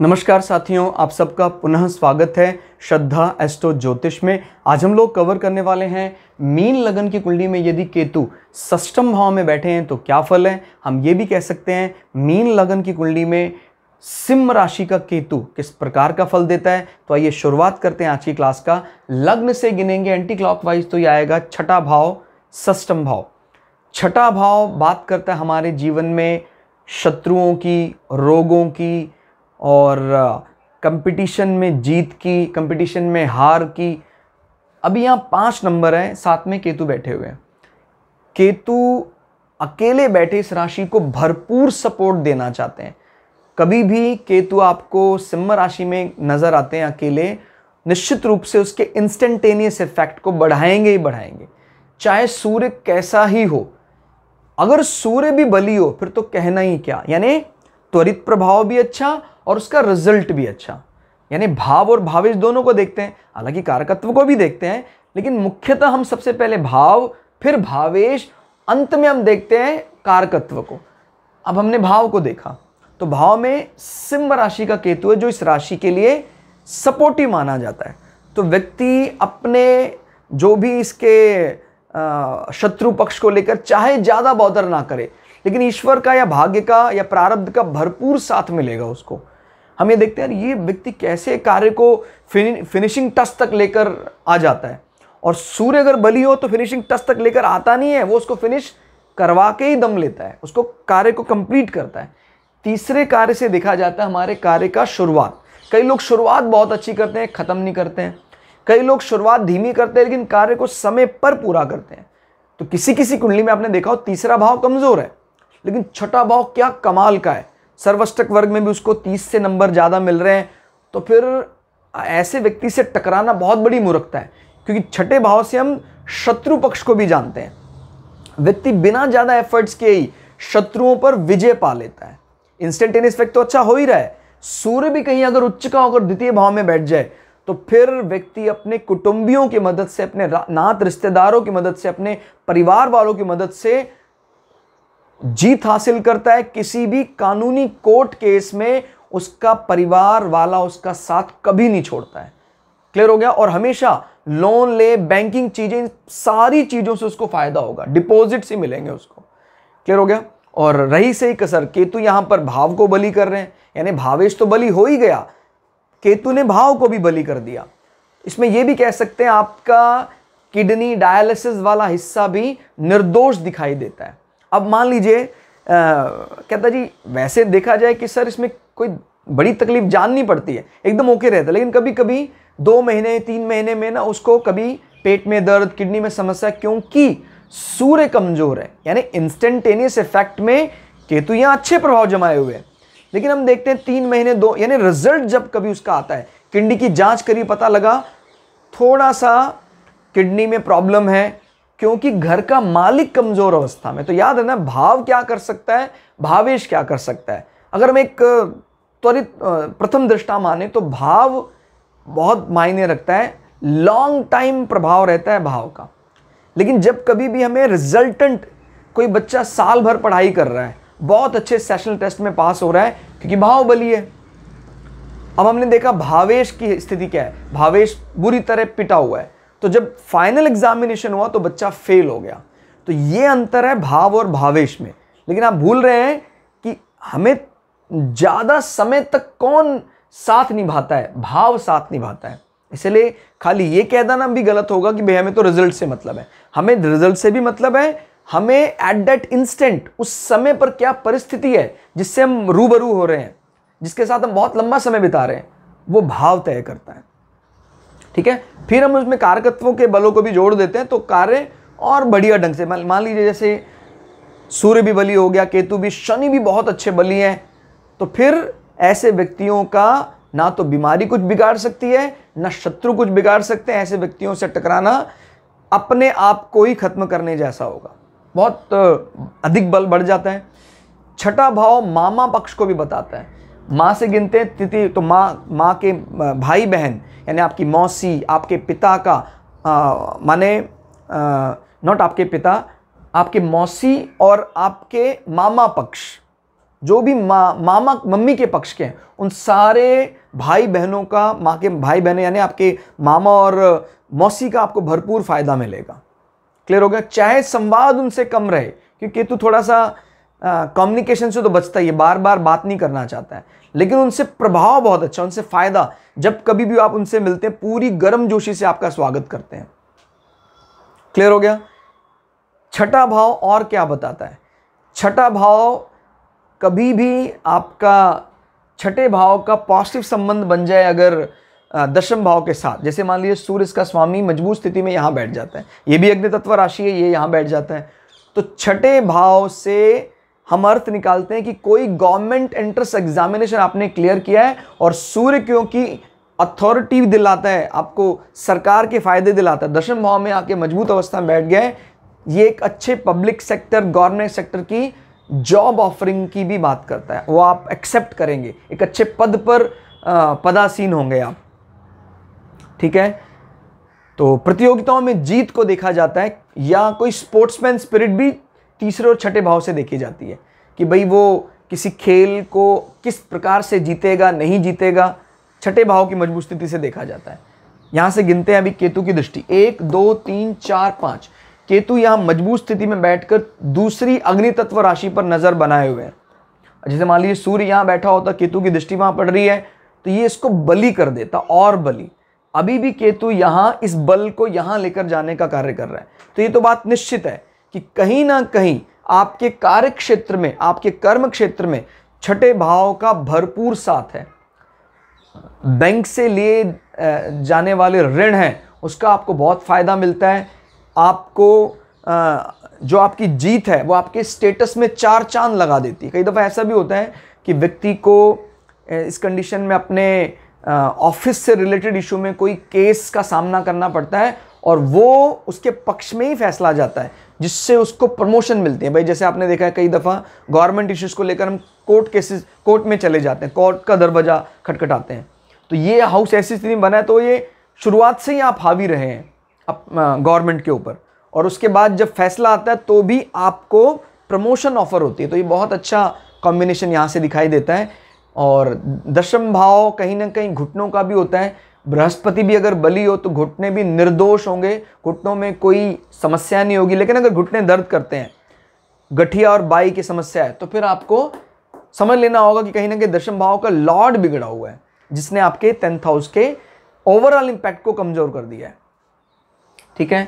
नमस्कार साथियों आप सबका पुनः स्वागत है श्रद्धा एस्ट्रो ज्योतिष में आज हम लोग कवर करने वाले हैं मीन लगन की कुंडली में यदि केतु सष्टम भाव में बैठे हैं तो क्या फल है हम ये भी कह सकते हैं मीन लगन की कुंडली में सिम राशि का केतु किस प्रकार का फल देता है तो आइए शुरुआत करते हैं आज की क्लास का लग्न से गिनेंगे एंटी क्लॉक तो ये आएगा छठा भाव सष्टम भाव छठा भाव बात करता है हमारे जीवन में शत्रुओं की रोगों की और कंपटीशन में जीत की कंपटीशन में हार की अभी यहाँ पाँच नंबर हैं साथ में केतु बैठे हुए हैं केतु अकेले बैठे इस राशि को भरपूर सपोर्ट देना चाहते हैं कभी भी केतु आपको सिंह राशि में नज़र आते हैं अकेले निश्चित रूप से उसके इंस्टेंटेनियस इफेक्ट को बढ़ाएंगे ही बढ़ाएंगे चाहे सूर्य कैसा ही हो अगर सूर्य भी बली हो फिर तो कहना ही क्या यानी त्वरित प्रभाव भी अच्छा और उसका रिजल्ट भी अच्छा यानी भाव और भावेश दोनों को देखते हैं हालांकि कारकत्व को भी देखते हैं लेकिन मुख्यतः हम सबसे पहले भाव फिर भावेश अंत में हम देखते हैं कारकत्व को अब हमने भाव को देखा तो भाव में सिंह राशि का केतु है जो इस राशि के लिए सपोर्टिव माना जाता है तो व्यक्ति अपने जो भी इसके शत्रु पक्ष को लेकर चाहे ज़्यादा बॉदर ना करे लेकिन ईश्वर का या भाग्य का या प्रारब्ध का भरपूर साथ मिलेगा उसको हम ये देखते हैं ये व्यक्ति कैसे कार्य को फिनि, फिनिशिंग टच तक लेकर आ जाता है और सूर्य अगर बली हो तो फिनिशिंग टच तक लेकर आता नहीं है वो उसको फिनिश करवा के ही दम लेता है उसको कार्य को कंप्लीट करता है तीसरे कार्य से देखा जाता है हमारे कार्य का शुरुआत कई लोग शुरुआत बहुत अच्छी करते हैं ख़त्म नहीं करते हैं कई लोग शुरुआत धीमी करते हैं लेकिन कार्य को समय पर पूरा करते हैं तो किसी किसी कुंडली में आपने देखा हो तीसरा भाव कमज़ोर है लेकिन छठा भाव क्या कमाल का है सर्वस्टक वर्ग में भी उसको तीस से नंबर ज़्यादा मिल रहे हैं तो फिर ऐसे व्यक्ति से टकराना बहुत बड़ी मूर्खता है क्योंकि छठे भाव से हम शत्रु पक्ष को भी जानते हैं व्यक्ति बिना ज़्यादा एफर्ट्स के ही शत्रुओं पर विजय पा लेता है इंस्टेंटेनियस इफेक्ट तो अच्छा हो ही रहा है सूर्य भी कहीं अगर उच्च का होकर द्वितीय भाव में बैठ जाए तो फिर व्यक्ति अपने कुटुंबियों की मदद से अपने नात रिश्तेदारों की मदद से अपने परिवार वालों की मदद से जीत हासिल करता है किसी भी कानूनी कोर्ट केस में उसका परिवार वाला उसका साथ कभी नहीं छोड़ता है क्लियर हो गया और हमेशा लोन ले बैंकिंग चीज़ें सारी चीज़ों से उसको फ़ायदा होगा डिपोजिट से मिलेंगे उसको क्लियर हो गया और रही सही कसर केतु यहां पर भाव को बलि कर रहे हैं यानी भावेश तो बलि हो ही गया केतु ने भाव को भी बली कर दिया इसमें यह भी कह सकते हैं आपका किडनी डायलिसिस वाला हिस्सा भी निर्दोष दिखाई देता है अब मान लीजिए कहता जी वैसे देखा जाए कि सर इसमें कोई बड़ी तकलीफ जान नहीं पड़ती है एकदम ओके रहता है लेकिन कभी कभी दो महीने तीन महीने में ना उसको कभी पेट में दर्द किडनी में समस्या क्योंकि सूर्य कमज़ोर है यानी इंस्टेंटेनियस इफेक्ट में केतु यहाँ अच्छे प्रभाव जमाए हुए हैं लेकिन हम देखते हैं तीन महीने दो यानी रिजल्ट जब कभी उसका आता है किडनी की जांच करिए पता लगा थोड़ा सा किडनी में प्रॉब्लम है क्योंकि घर का मालिक कमज़ोर अवस्था में तो याद है ना भाव क्या कर सकता है भावेश क्या कर सकता है अगर हम एक त्वरित प्रथम दृष्टा माने तो भाव बहुत मायने रखता है लॉन्ग टाइम प्रभाव रहता है भाव का लेकिन जब कभी भी हमें रिजल्टेंट कोई बच्चा साल भर पढ़ाई कर रहा है बहुत अच्छे सेशनल टेस्ट में पास हो रहा है क्योंकि भाव बली है अब हमने देखा भावेश की स्थिति क्या है भावेश बुरी तरह पिटा हुआ है तो जब फाइनल एग्जामिनेशन हुआ तो बच्चा फेल हो गया तो ये अंतर है भाव और भावेश में लेकिन आप भूल रहे हैं कि हमें ज़्यादा समय तक कौन साथ निभाता है भाव साथ निभाता है इसलिए खाली ये कह देना भी गलत होगा कि भाई हमें तो रिजल्ट से मतलब है हमें रिजल्ट से भी मतलब है हमें एट दैट इंस्टेंट उस समय पर क्या परिस्थिति है जिससे हम रूबरू हो रहे हैं जिसके साथ हम बहुत लंबा समय बिता रहे हैं वो भाव तय करता है ठीक है फिर हम उसमें कारकत्वों के बलों को भी जोड़ देते हैं तो कार्य और बढ़िया ढंग से मान लीजिए जैसे सूर्य भी बली हो गया केतु भी शनि भी बहुत अच्छे बलि हैं तो फिर ऐसे व्यक्तियों का ना तो बीमारी कुछ बिगाड़ सकती है ना शत्रु कुछ बिगाड़ सकते हैं ऐसे व्यक्तियों से टकराना अपने आप को ही खत्म करने जैसा होगा बहुत अधिक बल बढ़ जाता है छठा भाव मामा पक्ष को भी बताता है माँ से गिनते हैं तिथि तो माँ माँ के भाई बहन यानी आपकी मौसी आपके पिता का आ, माने नॉट आपके पिता आपके मौसी और आपके मामा पक्ष जो भी मा मामा मम्मी के पक्ष के हैं उन सारे भाई बहनों का माँ के भाई बहने यानी आपके मामा और मौसी का आपको भरपूर फ़ायदा मिलेगा क्लियर हो गया चाहे संवाद उनसे कम रहे क्योंकि केतु तो थोड़ा सा कम्युनिकेशन से तो बचता ही है बार बार बात नहीं करना चाहता है लेकिन उनसे प्रभाव बहुत अच्छा उनसे फ़ायदा जब कभी भी आप उनसे मिलते हैं पूरी गर्म जोशी से आपका स्वागत करते हैं क्लियर हो गया छठा भाव और क्या बताता है छठा भाव कभी भी आपका छठे भाव का पॉजिटिव संबंध बन जाए अगर दशम भाव के साथ जैसे मान लीजिए सूर्य इसका स्वामी मजबूत स्थिति में यहाँ बैठ जाता है ये भी अग्नि तत्व राशि है ये यहाँ बैठ जाता है तो छठे भाव से हम अर्थ निकालते हैं कि कोई गवर्नमेंट एंट्रेंस एग्जामिनेशन आपने क्लियर किया है और सूर्य क्योंकि अथॉरिटी दिलाता है आपको सरकार के फायदे दिलाता है दशम भाव में आके मजबूत अवस्था में बैठ गए ये एक अच्छे पब्लिक सेक्टर गवर्नमेंट सेक्टर की जॉब ऑफरिंग की भी बात करता है वो आप एक्सेप्ट करेंगे एक अच्छे पद पर पदासीन होंगे आप ठीक है तो प्रतियोगिताओं में जीत को देखा जाता है या कोई स्पोर्ट्समैन स्पिरिट भी तीसरे और छठे भाव से देखी जाती है कि भाई वो किसी खेल को किस प्रकार से जीतेगा नहीं जीतेगा छठे भाव की मजबूत स्थिति से देखा जाता है यहाँ से गिनते हैं अभी केतु की दृष्टि एक दो तीन चार पाँच केतु यहाँ मजबूत स्थिति में बैठकर दूसरी अग्नि तत्व राशि पर नज़र बनाए हुए हैं जैसे मान लीजिए सूर्य यहाँ बैठा होता केतु की दृष्टि वहाँ पड़ रही है तो ये इसको बली कर देता और बली अभी भी केतु यहाँ इस बल को यहाँ लेकर जाने का कार्य कर रहा है तो ये तो बात निश्चित है कि कहीं ना कहीं आपके कार्य क्षेत्र में आपके कर्म क्षेत्र में छठे भाव का भरपूर साथ है बैंक से लिए जाने वाले ऋण हैं उसका आपको बहुत फ़ायदा मिलता है आपको जो आपकी जीत है वो आपके स्टेटस में चार चांद लगा देती है कई दफ़ा ऐसा भी होता है कि व्यक्ति को इस कंडीशन में अपने ऑफिस से रिलेटेड इशू में कोई केस का सामना करना पड़ता है और वो उसके पक्ष में ही फैसला जाता है जिससे उसको प्रमोशन मिलती है भाई जैसे आपने देखा है कई दफ़ा गवर्नमेंट इश्यूज़ को लेकर हम कोर्ट केसेस कोर्ट में चले जाते हैं कोर्ट का दरवाज़ा खटखटाते हैं तो ये हाउस ऐसी स्थिति में बना है तो ये शुरुआत से ही आप हावी रहे हैं गवर्नमेंट के ऊपर और उसके बाद जब फैसला आता है तो भी आपको प्रमोशन ऑफर होती है तो ये बहुत अच्छा कॉम्बिनेशन यहाँ से दिखाई देता है और दशम भाव कहीं ना कहीं घुटनों का भी होता है बृहस्पति भी अगर बली हो तो घुटने भी निर्दोष होंगे घुटनों में कोई समस्या नहीं होगी लेकिन अगर घुटने दर्द करते हैं गठिया और बाई की समस्या है तो फिर आपको समझ लेना होगा कि कहीं ना कहीं दशम भाव का लॉर्ड बिगड़ा हुआ है जिसने आपके टेंथ हाउस के ओवरऑल इम्पैक्ट को कमज़ोर कर दिया है ठीक है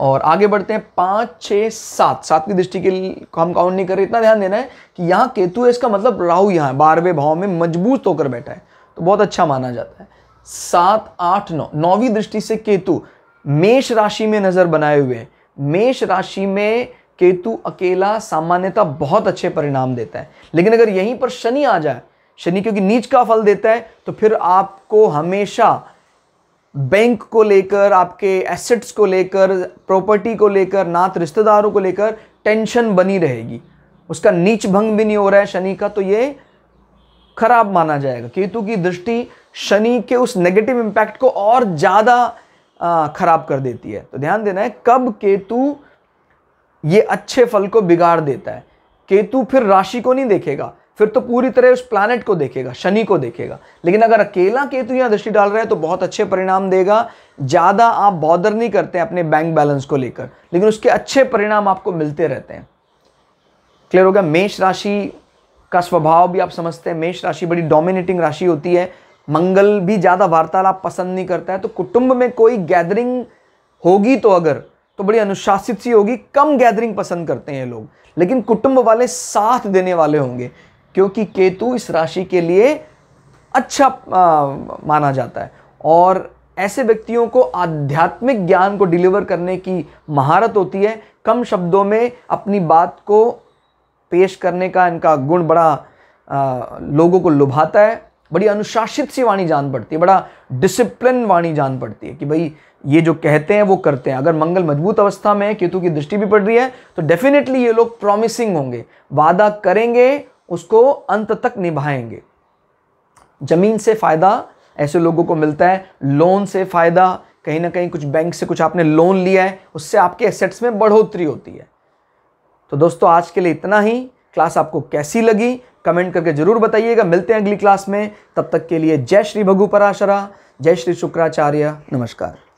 और आगे बढ़ते हैं पाँच छः सात सात की दृष्टि के लिए हम काउंट नहीं कर रहे इतना ध्यान देना है कि यहाँ केतु है इसका मतलब राहु यहाँ बारहवें भाव में मजबूत होकर बैठा है तो बहुत अच्छा माना जाता है सात आठ नौ नौवीं दृष्टि से केतु मेष राशि में नजर बनाए हुए हैं मेष राशि में केतु अकेला सामान्यतः बहुत अच्छे परिणाम देता है लेकिन अगर यहीं पर शनि आ जाए शनि क्योंकि नीच का फल देता है तो फिर आपको हमेशा बैंक को लेकर आपके एसेट्स को लेकर प्रॉपर्टी को लेकर नात रिश्तेदारों को लेकर टेंशन बनी रहेगी उसका नीच भंग भी नहीं हो रहा है शनि का तो ये खराब माना जाएगा केतु की दृष्टि शनि के उस नेगेटिव इम्पैक्ट को और ज़्यादा ख़राब कर देती है तो ध्यान देना है कब केतु ये अच्छे फल को बिगाड़ देता है केतु फिर राशि को नहीं देखेगा फिर तो पूरी तरह उस प्लानट को देखेगा शनि को देखेगा लेकिन अगर अकेला केतु यहाँ दृष्टि डाल रहा है तो बहुत अच्छे परिणाम देगा ज़्यादा आप बॉदर नहीं करते अपने बैंक बैलेंस को लेकर लेकिन उसके अच्छे परिणाम आपको मिलते रहते हैं क्लियर हो गया मेष राशि का स्वभाव भी आप समझते हैं मेष राशि बड़ी डोमिनेटिंग राशि होती है मंगल भी ज़्यादा वार्तालाप पसंद नहीं करता है तो कुटुंब में कोई गैदरिंग होगी तो अगर तो बड़ी अनुशासित सी होगी कम गैदरिंग पसंद करते हैं लोग लेकिन कुटुंब वाले साथ देने वाले होंगे क्योंकि केतु इस राशि के लिए अच्छा आ, माना जाता है और ऐसे व्यक्तियों को आध्यात्मिक ज्ञान को डिलीवर करने की महारत होती है कम शब्दों में अपनी बात को पेश करने का इनका गुण बड़ा आ, लोगों को लुभाता है बड़ी अनुशासित सी वाणी जान पड़ती है बड़ा डिसिप्लिन वाणी जान पड़ती है कि भाई ये जो कहते हैं वो करते हैं अगर मंगल मजबूत अवस्था में केतु की दृष्टि भी पड़ रही है तो डेफिनेटली ये लोग प्रॉमिसिंग होंगे वादा करेंगे उसको अंत तक निभाएंगे ज़मीन से फ़ायदा ऐसे लोगों को मिलता है लोन से फ़ायदा कहीं ना कहीं कुछ बैंक से कुछ आपने लोन लिया है उससे आपके एसेट्स में बढ़ोतरी होती है तो दोस्तों आज के लिए इतना ही क्लास आपको कैसी लगी कमेंट करके जरूर बताइएगा मिलते हैं अगली क्लास में तब तक के लिए जय श्री भगु पराशरा जय श्री शुक्राचार्य नमस्कार